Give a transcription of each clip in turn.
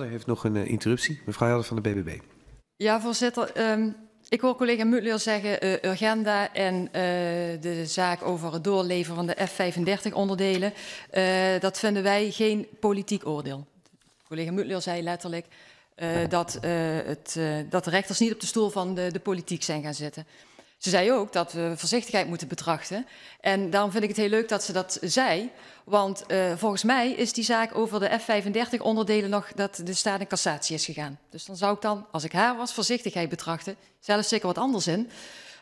Er heeft nog een eh, interruptie. Mevrouw Helder van de BBB. Ja, voorzitter. Um, ik hoor collega Mutler zeggen uh, Urgenda en uh, de zaak over het doorleveren van de F-35-onderdelen. dat vinden wij geen politiek oordeel. Collega Mutler zei letterlijk dat, het, dat de rechters niet op de stoel van de, de politiek zijn gaan zitten. Ze zei ook dat we voorzichtigheid moeten betrachten. En daarom vind ik het heel leuk dat ze dat zei. Want uh, volgens mij is die zaak over de F-35-onderdelen nog dat de staat in cassatie is gegaan. Dus dan zou ik dan, als ik haar was, voorzichtigheid betrachten. Zelfs zeker wat anders in.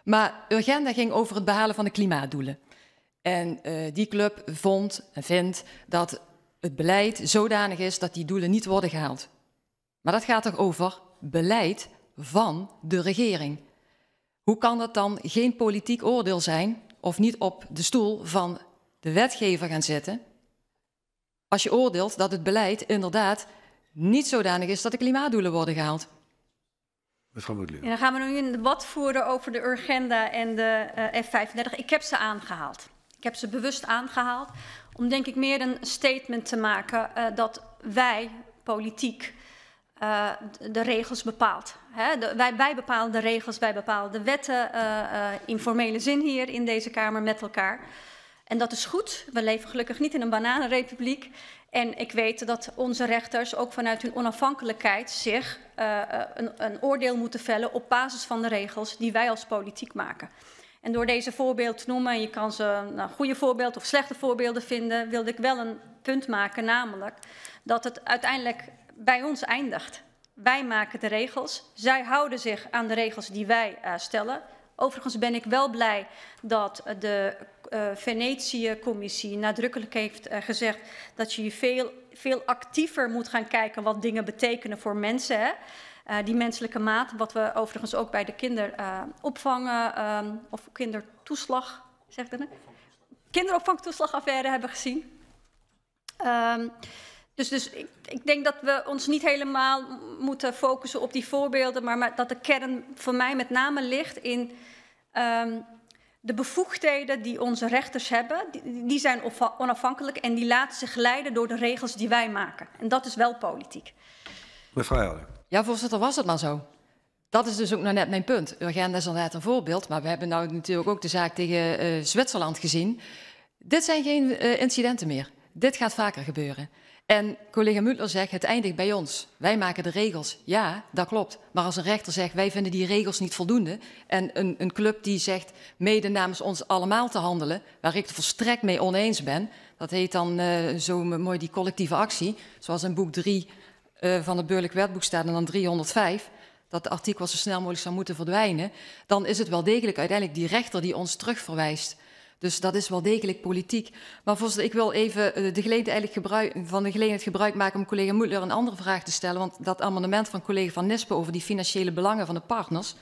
Maar Urgenda ging over het behalen van de klimaatdoelen. En uh, die club vond en vindt dat het beleid zodanig is dat die doelen niet worden gehaald. Maar dat gaat toch over beleid van de regering. Hoe kan dat dan geen politiek oordeel zijn of niet op de stoel van de wetgever gaan zitten als je oordeelt dat het beleid inderdaad niet zodanig is dat de klimaatdoelen worden gehaald? Mevrouw Moedlin. En dan gaan we nu een debat voeren over de Urgenda en de eh, F35. Ik heb ze aangehaald. Ik heb ze bewust aangehaald om denk ik meer een statement te maken eh, dat wij politiek uh, de regels bepaalt. Hè? wij, wij, bepalen de regels, wij bepalen de wetten eh, eh, in formele zin hier in deze Kamer met elkaar. En dat is goed. We leven gelukkig niet in een bananenrepubliek. En ik weet dat onze rechters ook vanuit hun onafhankelijkheid zich uh, een, een, oordeel moeten vellen op basis van de regels die wij als politiek maken. En door deze voorbeeld te noemen, en je kan ze nou, goede voorbeelden of slechte voorbeelden vinden, wilde ik wel een punt maken, namelijk dat het uiteindelijk bij ons eindigt. Wij maken de regels. Zij houden zich aan de regels die wij eh, stellen. Overigens ben ik wel blij dat de uh, Venetië-commissie nadrukkelijk heeft eh, gezegd dat je veel, veel actiever moet gaan kijken wat dingen betekenen voor mensen. Hè? die menselijke maat, wat we overigens ook bij de kinderopvang ehm, of kindertoeslag, zegt nou? Kinderopvangtoeslagaffaire hebben gezien. Ehm, dus, dus ik, ik, denk dat we ons niet helemaal moeten focussen op die voorbeelden, maar, dat de kern voor mij met name ligt in um, de bevoegdheden die onze rechters hebben. Die, zijn onafhankelijk en die laten zich leiden door de regels die wij maken. En dat is wel politiek. Mevrouw Helder. Ja, voorzitter, was het maar zo. Dat is dus ook nou net mijn punt. Urgenda is inderdaad een voorbeeld, maar we hebben nou natuurlijk ook de zaak tegen uh, Zwitserland gezien. Dit zijn geen uh, incidenten meer dit gaat vaker gebeuren. En collega Mutler zegt, het eindigt bij ons. Wij maken de regels. Ja, dat klopt. Maar als een rechter zegt, wij vinden die regels niet voldoende... en een, een club die zegt mede namens ons allemaal te handelen... waar ik het volstrekt mee oneens ben... dat heet dan uh, zo mooi die collectieve actie... zoals in boek 3 eh, van het Beurlijk Wetboek staat en dan 305 dat de artikel zo snel mogelijk zou moeten verdwijnen, dan is het wel degelijk uiteindelijk die rechter die ons terugverwijst dus dat is wel degelijk politiek. Maar voorzitter, ik wil even eh, de gelegenheid gebruik, van de gelegenheid gebruik maken om collega Moedler een andere vraag te stellen. Want dat amendement van collega Van Nispen over die financiële belangen van de partners.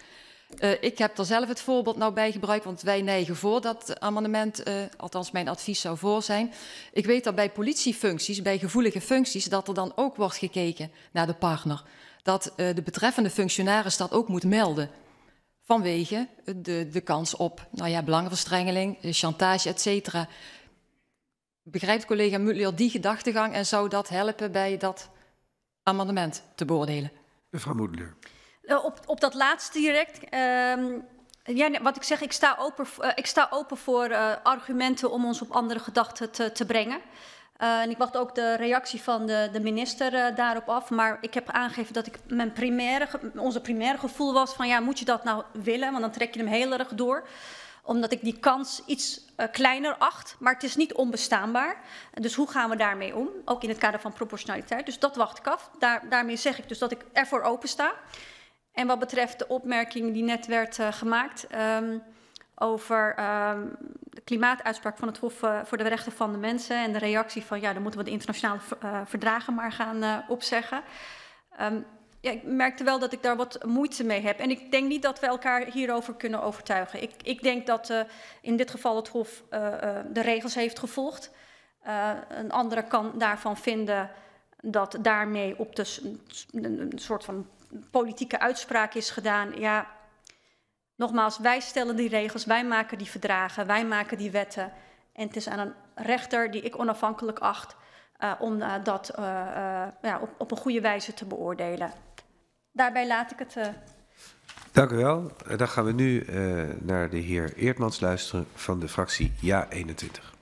Uh, ik heb er zelf het voorbeeld nou bij gebruikt, want wij neigen voor dat amendement, uh, althans mijn advies zou voor zijn. Ik weet dat bij politiefuncties, bij gevoelige functies, dat er dan ook wordt gekeken naar de partner. Dat uh, de betreffende functionaris dat ook moet melden vanwege de, de kans op nou ja, belangenverstrengeling, eh, chantage, et cetera. Begrijpt collega Mutler die gedachtegang en zou dat helpen bij dat amendement te beoordelen? Mevrouw Mutler. Eh, op, op dat laatste direct. Ehm, ja, wat ik zeg, ik sta open, eh, ik sta open voor argumenten om ons op andere gedachten te, te brengen. Eh, en ik wacht ook de reactie van de, de minister eh, daarop af. Maar ik heb aangegeven dat ik mijn primaire, onze primaire gevoel was van ja, moet je dat nou willen? Want dan trek je hem heel erg door omdat ik die kans iets eh, kleiner acht, maar het is niet onbestaanbaar. Dus hoe gaan we daarmee om? Ook in het kader van proportionaliteit. Dus dat wacht ik af. Daar, daarmee zeg ik dus dat ik ervoor open sta. En wat betreft de opmerking die net werd gemaakt ehm, over ehm, klimaatuitspraak van het Hof eh, voor de Rechten van de Mensen en de reactie van ja, dan moeten we de internationale eh, verdragen maar gaan eh, opzeggen. Um, ja, ik merkte wel dat ik daar wat moeite mee heb. En ik denk niet dat we elkaar hierover kunnen overtuigen. Ik, ik denk dat uh, in dit geval het Hof uh, uh, de regels heeft gevolgd. een andere kan daarvan vinden dat daarmee op de, een soort van politieke uitspraak is gedaan. Ja, Nogmaals, wij stellen die regels, wij maken die verdragen, wij maken die wetten. En het is aan een rechter die ik onafhankelijk acht eh, om eh, dat eh, ja, op, op, een goede wijze te beoordelen. Daarbij laat ik het. Dank u wel. Dan gaan we nu naar de heer Eertmans luisteren van de fractie Ja 21.